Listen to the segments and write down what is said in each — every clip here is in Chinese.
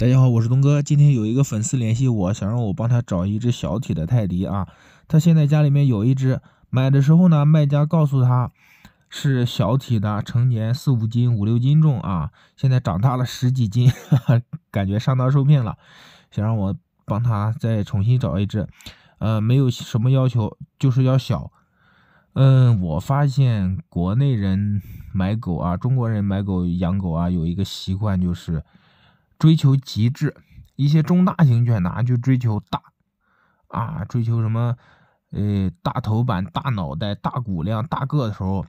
大家好，我是东哥。今天有一个粉丝联系我，想让我帮他找一只小体的泰迪啊。他现在家里面有一只，买的时候呢，卖家告诉他是小体的，成年四五斤、五六斤重啊。现在长大了十几斤，感觉上当受骗了，想让我帮他再重新找一只。呃，没有什么要求，就是要小。嗯，我发现国内人买狗啊，中国人买狗、养狗啊，有一个习惯就是。追求极致，一些中大型犬拿就追求大，啊，追求什么？呃，大头版、大脑袋、大骨量、大个头，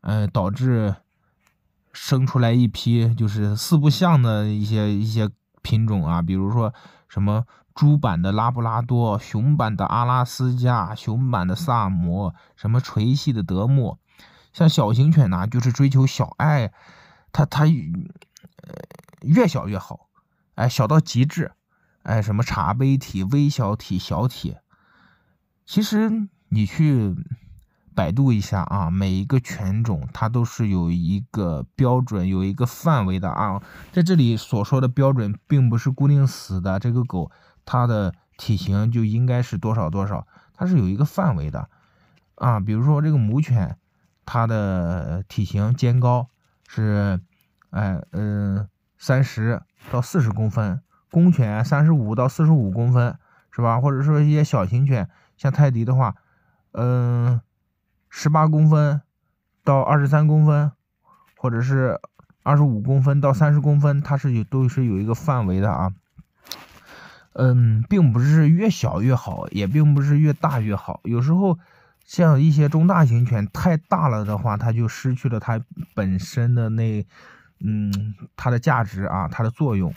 呃，导致生出来一批就是四不像的一些一些品种啊，比如说什么猪版的拉布拉多、熊版的阿拉斯加、熊版的萨摩、什么垂系的德牧，像小型犬呢，就是追求小爱，它它呃越小越好。哎，小到极致，哎，什么茶杯体、微小体、小体，其实你去百度一下啊，每一个犬种它都是有一个标准、有一个范围的啊。在这里所说的标准并不是固定死的，这个狗它的体型就应该是多少多少，它是有一个范围的啊。比如说这个母犬，它的体型肩高是，哎，嗯。三十到四十公分，公犬三十五到四十五公分，是吧？或者说一些小型犬，像泰迪的话，嗯，十八公分到二十三公分，或者是二十五公分到三十公分，它是有都是有一个范围的啊。嗯，并不是越小越好，也并不是越大越好。有时候像一些中大型犬太大了的话，它就失去了它本身的那。嗯，它的价值啊，它的作用。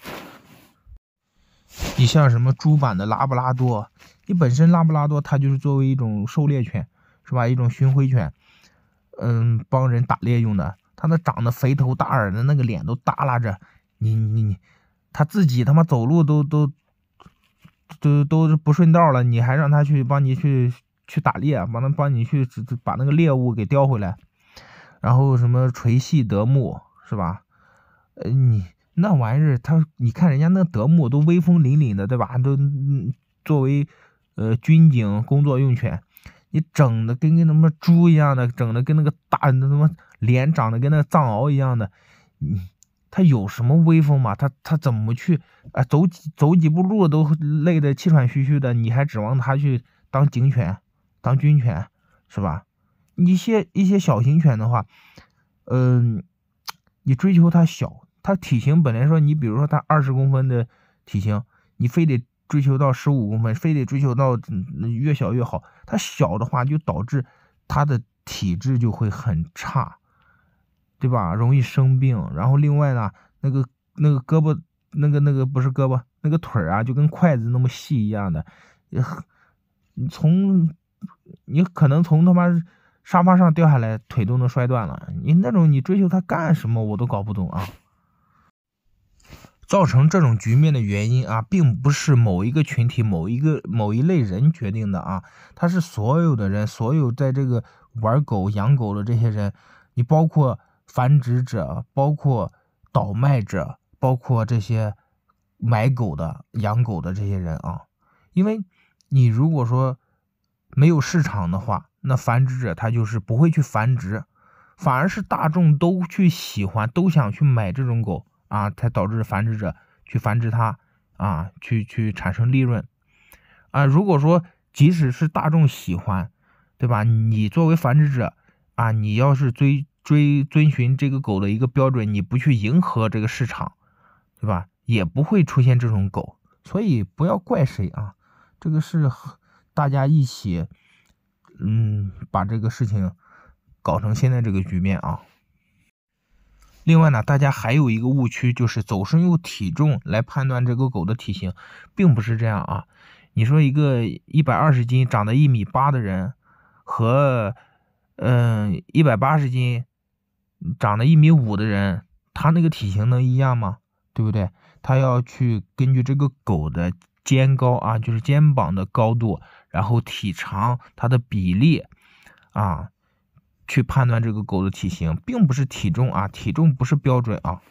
你像什么猪版的拉布拉多？你本身拉布拉多它就是作为一种狩猎犬，是吧？一种巡回犬，嗯，帮人打猎用的。它那长得肥头大耳的那个脸都耷拉着，你你你，它自己他妈走路都都都都不顺道了，你还让它去帮你去去打猎，帮它帮你去把那个猎物给叼回来。然后什么垂系德牧，是吧？你那玩意儿，他你看人家那德牧都威风凛凛的，对吧？都作为呃军警工作用犬，你整的跟跟他妈猪一样的，整的跟那个大那他妈脸长得跟那个藏獒一样的，你他有什么威风嘛？他他怎么去啊？走几走几步路都累得气喘吁吁的，你还指望他去当警犬、当军犬，是吧？一些一些小型犬的话，嗯，你追求它小。它体型本来说，你比如说它二十公分的体型，你非得追求到十五公分，非得追求到越小越好。它小的话，就导致它的体质就会很差，对吧？容易生病。然后另外呢，那个那个胳膊，那个那个不是胳膊，那个腿啊，就跟筷子那么细一样的，从你可能从他妈沙发上掉下来，腿都能摔断了。你那种你追求它干什么？我都搞不懂啊。造成这种局面的原因啊，并不是某一个群体、某一个某一类人决定的啊，它是所有的人，所有在这个玩狗、养狗的这些人，你包括繁殖者，包括倒卖者，包括这些买狗的、养狗的这些人啊，因为你如果说没有市场的话，那繁殖者他就是不会去繁殖，反而是大众都去喜欢，都想去买这种狗。啊，才导致繁殖者去繁殖它，啊，去去产生利润，啊，如果说即使是大众喜欢，对吧？你作为繁殖者，啊，你要是追追遵循这个狗的一个标准，你不去迎合这个市场，对吧？也不会出现这种狗。所以不要怪谁啊，这个是大家一起，嗯，把这个事情搞成现在这个局面啊。另外呢，大家还有一个误区，就是总是用体重来判断这个狗的体型，并不是这样啊。你说一个一百二十斤长得一米八的人，和嗯一百八十斤长得一米五的人，他那个体型能一样吗？对不对？他要去根据这个狗的肩高啊，就是肩膀的高度，然后体长它的比例啊。去判断这个狗的体型，并不是体重啊，体重不是标准啊。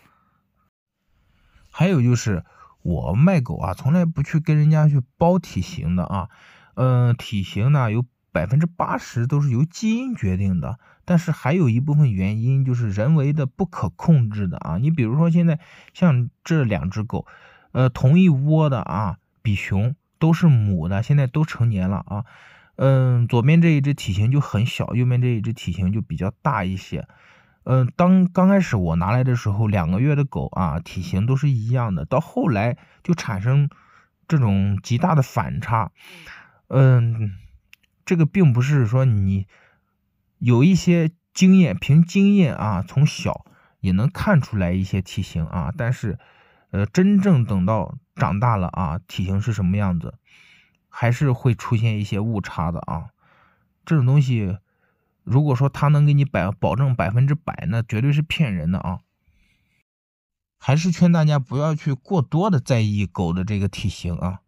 还有就是我卖狗啊，从来不去跟人家去包体型的啊。嗯，体型呢，有百分之八十都是由基因决定的，但是还有一部分原因就是人为的不可控制的啊。你比如说现在像这两只狗，呃，同一窝的啊，比熊都是母的，现在都成年了啊。嗯，左边这一只体型就很小，右边这一只体型就比较大一些。嗯，当刚开始我拿来的时候，两个月的狗啊，体型都是一样的，到后来就产生这种极大的反差。嗯，这个并不是说你有一些经验，凭经验啊，从小也能看出来一些体型啊，但是呃，真正等到长大了啊，体型是什么样子？还是会出现一些误差的啊，这种东西，如果说他能给你百保证百分之百，那绝对是骗人的啊。还是劝大家不要去过多的在意狗的这个体型啊。